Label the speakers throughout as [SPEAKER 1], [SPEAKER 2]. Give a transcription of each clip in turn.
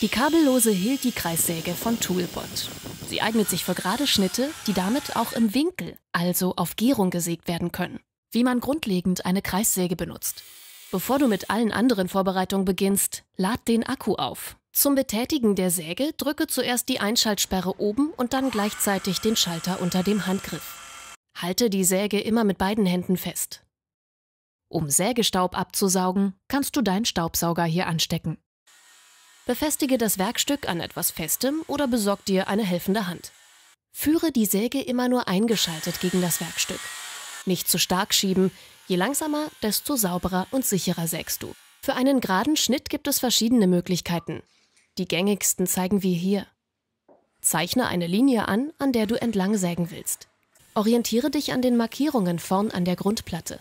[SPEAKER 1] Die kabellose hielt Kreissäge von Toolbot. Sie eignet sich für gerade Schnitte, die damit auch im Winkel, also auf Gärung gesägt werden können. Wie man grundlegend eine Kreissäge benutzt. Bevor du mit allen anderen Vorbereitungen beginnst, lad den Akku auf. Zum Betätigen der Säge drücke zuerst die Einschaltsperre oben und dann gleichzeitig den Schalter unter dem Handgriff. Halte die Säge immer mit beiden Händen fest. Um Sägestaub abzusaugen, kannst du deinen Staubsauger hier anstecken. Befestige das Werkstück an etwas Festem oder besorg dir eine helfende Hand. Führe die Säge immer nur eingeschaltet gegen das Werkstück. Nicht zu stark schieben, je langsamer, desto sauberer und sicherer sägst du. Für einen geraden Schnitt gibt es verschiedene Möglichkeiten. Die gängigsten zeigen wir hier. Zeichne eine Linie an, an der du entlang sägen willst. Orientiere dich an den Markierungen vorn an der Grundplatte.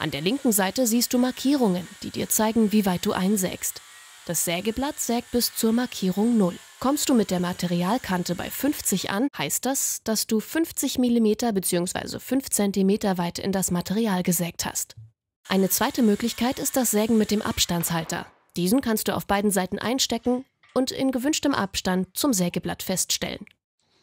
[SPEAKER 1] An der linken Seite siehst du Markierungen, die dir zeigen, wie weit du einsägst. Das Sägeblatt sägt bis zur Markierung 0. Kommst du mit der Materialkante bei 50 an, heißt das, dass du 50 mm bzw. 5 cm weit in das Material gesägt hast. Eine zweite Möglichkeit ist das Sägen mit dem Abstandshalter. Diesen kannst du auf beiden Seiten einstecken und in gewünschtem Abstand zum Sägeblatt feststellen.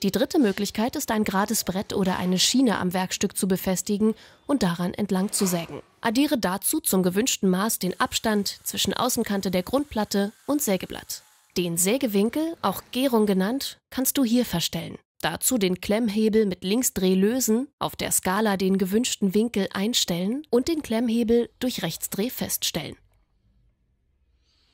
[SPEAKER 1] Die dritte Möglichkeit ist, ein gerades Brett oder eine Schiene am Werkstück zu befestigen und daran entlang zu sägen. Addiere dazu zum gewünschten Maß den Abstand zwischen Außenkante der Grundplatte und Sägeblatt. Den Sägewinkel, auch Gärung genannt, kannst du hier verstellen. Dazu den Klemmhebel mit Linksdreh lösen, auf der Skala den gewünschten Winkel einstellen und den Klemmhebel durch Rechtsdreh feststellen.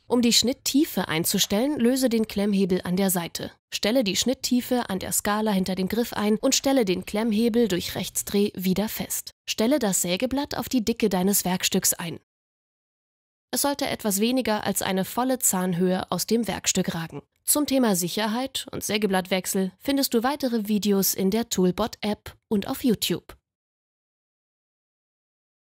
[SPEAKER 1] Um die Schnitttiefe einzustellen, löse den Klemmhebel an der Seite. Stelle die Schnitttiefe an der Skala hinter dem Griff ein und stelle den Klemmhebel durch Rechtsdreh wieder fest. Stelle das Sägeblatt auf die Dicke deines Werkstücks ein. Es sollte etwas weniger als eine volle Zahnhöhe aus dem Werkstück ragen. Zum Thema Sicherheit und Sägeblattwechsel findest du weitere Videos in der Toolbot-App und auf YouTube.